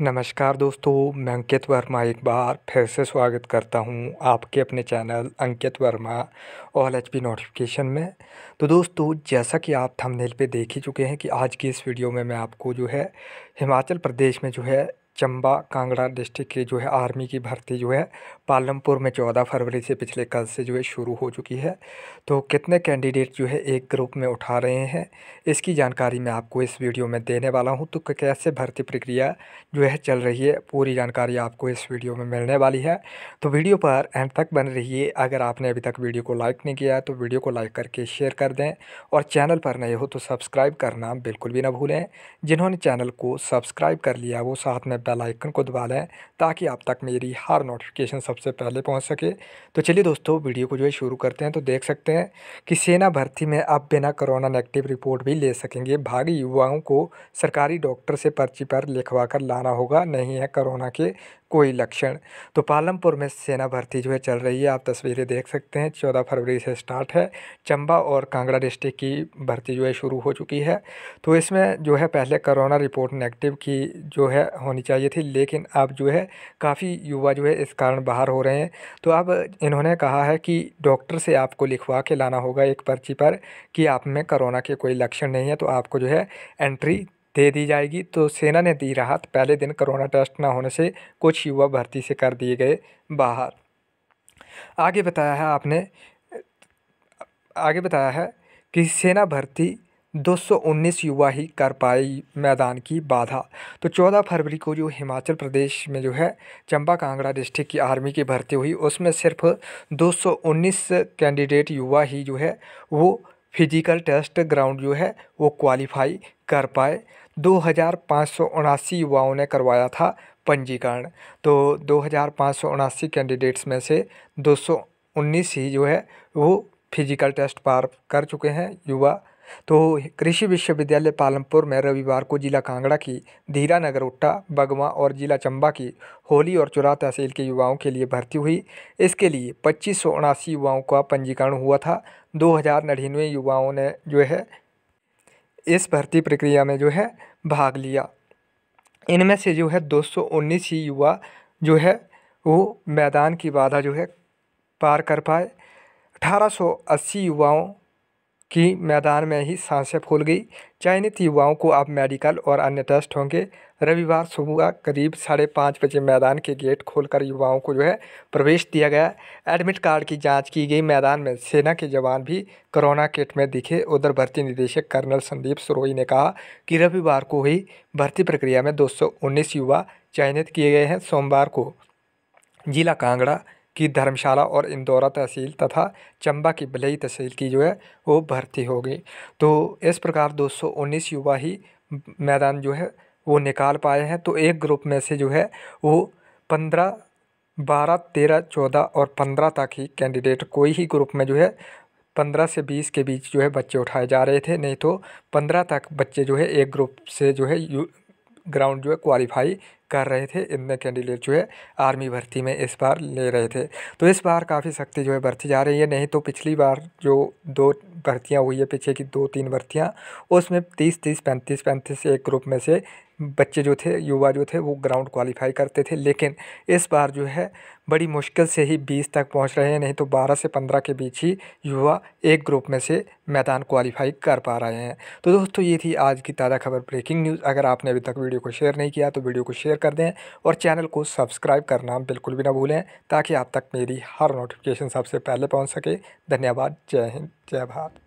नमस्कार दोस्तों मैं अंकित वर्मा एक बार फिर से स्वागत करता हूं आपके अपने channel Ankit Verma all H P notification में तो दोस्तों जैसा कि आप थंबनेल पे देख ही चुके हैं कि आज की इस वीडियो में मैं आपको जो है हिमाचल प्रदेश में जो है चंबा कांगड़ा डिस्ट्रिक्ट के जो है आर्मी की भर्ती जो है पालमपुर में चौदह फरवरी से पिछले कल से जो है शुरू हो चुकी है तो कितने कैंडिडेट जो है एक ग्रुप में उठा रहे हैं इसकी जानकारी मैं आपको इस वीडियो में देने वाला हूं तो कैसे भर्ती प्रक्रिया जो है चल रही है पूरी जानकारी आपको इस वीडियो में मिलने वाली है तो वीडियो पर एंड तक बन है अगर आपने अभी तक वीडियो को लाइक नहीं किया तो वीडियो को लाइक करके शेयर कर दें और चैनल पर नए हो तो सब्सक्राइब करना बिल्कुल भी ना भूलें जिन्होंने चैनल को सब्सक्राइब कर लिया वो साथ में बेल आइकन को दबा लें ताकि आप तक मेरी हर नोटिफिकेशन सबसे पहले पहुंच सके तो चलिए दोस्तों वीडियो को जो है शुरू करते हैं तो देख सकते हैं कि सेना भर्ती में अब बिना कोरोना नेगेटिव रिपोर्ट भी ले सकेंगे भागी युवाओं को सरकारी डॉक्टर से पर्ची पर लिखवा कर लाना होगा नहीं है कोरोना के कोई लक्षण तो पालमपुर में सेना भर्ती जो है चल रही है आप तस्वीरें देख सकते हैं चौदह फरवरी से स्टार्ट है चंबा और कांगड़ा डिस्ट्रिक्ट की भर्ती जो है शुरू हो चुकी है तो इसमें जो है पहले कोरोना रिपोर्ट नेगेटिव की जो है होनी चाहिए थी लेकिन अब जो है काफ़ी युवा जो है इस कारण बाहर हो रहे हैं तो अब इन्होंने कहा है कि डॉक्टर से आपको लिखवा के लाना होगा एक पर्ची पर कि आप में करोना के कोई लक्षण नहीं है तो आपको जो है एंट्री दे दी जाएगी तो सेना ने दी राहत पहले दिन कोरोना टेस्ट ना होने से कुछ युवा भर्ती से कर दिए गए बाहर आगे बताया है आपने आगे बताया है कि सेना भर्ती 219 युवा ही कर पाई मैदान की बाधा तो 14 फरवरी को जो हिमाचल प्रदेश में जो है चंबा कांगड़ा डिस्ट्रिक्ट की आर्मी की भर्ती हुई उसमें सिर्फ 219 कैंडिडेट युवा ही जो है वो फिजिकल टेस्ट ग्राउंड जो है वो क्वालिफाई कर पाए दो हज़ार पाँच सौ युवाओं ने करवाया था पंजीकरण तो दो हज़ार पाँच सौ उनासी कैंडिडेट्स में से दो सौ उन्नीस ही जो है वो फिजिकल टेस्ट पार कर चुके हैं युवा तो कृषि विश्वविद्यालय पालमपुर में रविवार को जिला कांगड़ा की धीरा नगर उट्टा बगवा और जिला चंबा की होली और चुरा तहसील के युवाओं के लिए भर्ती हुई इसके लिए पच्चीस सौ युवाओं का पंजीकरण हुआ था दो हज़ार युवाओं ने जो है इस भर्ती प्रक्रिया में जो है भाग लिया इनमें से जो है दो सौ उन्नीस ही युवा जो है वो मैदान की बाधा जो है पार कर पाए अठारह सौ अस्सी युवाओं की मैदान में ही सांसें फूल गई चयनित युवाओं को अब मेडिकल और अन्य टेस्ट होंगे रविवार सुबह करीब साढ़े पाँच बजे मैदान के गेट खोलकर युवाओं को जो है प्रवेश दिया गया एडमिट कार्ड की जांच की गई मैदान में सेना के जवान भी कोरोना किट में दिखे उधर भर्ती निदेशक कर्नल संदीप सरोई ने कहा कि रविवार को ही भर्ती प्रक्रिया में दो युवा चयनित किए गए हैं सोमवार को जिला कांगड़ा की धर्मशाला और इंदौरा तहसील तथा चंबा की बलई तहसील की जो है वो भर्ती होगी तो इस प्रकार 219 युवा ही मैदान जो है वो निकाल पाए हैं तो एक ग्रुप में से जो है वो पंद्रह बारह तेरह चौदह और पंद्रह तक ही कैंडिडेट कोई ही ग्रुप में जो है पंद्रह से बीस के बीच जो है बच्चे उठाए जा रहे थे नहीं तो पंद्रह तक बच्चे जो है एक ग्रुप से जो है ग्राउंड जो है क्वालिफाई कर रहे थे इनमें कैंडिडेट जो है आर्मी भर्ती में इस बार ले रहे थे तो इस बार काफ़ी सख्ती जो है भर्ती जा रही है नहीं तो पिछली बार जो दो भर्तियाँ हुई है पीछे की दो तीन भर्तियाँ उसमें तीस तीस पैंतीस पैंतीस एक ग्रुप में से बच्चे जो थे युवा जो थे वो ग्राउंड क्वालिफाई करते थे लेकिन इस बार जो है बड़ी मुश्किल से ही बीस तक पहुंच रहे हैं नहीं तो बारह से पंद्रह के बीच ही युवा एक ग्रुप में से मैदान क्वालिफाई कर पा रहे हैं तो दोस्तों ये थी आज की ताज़ा खबर ब्रेकिंग न्यूज़ अगर आपने अभी तक वीडियो को शेयर नहीं किया तो वीडियो को शेयर कर दें और चैनल को सब्सक्राइब करना बिल्कुल भी ना भूलें ताकि आप तक मेरी हर नोटिफिकेशन सबसे पहले पहुँच सके धन्यवाद जय हिंद जय भारत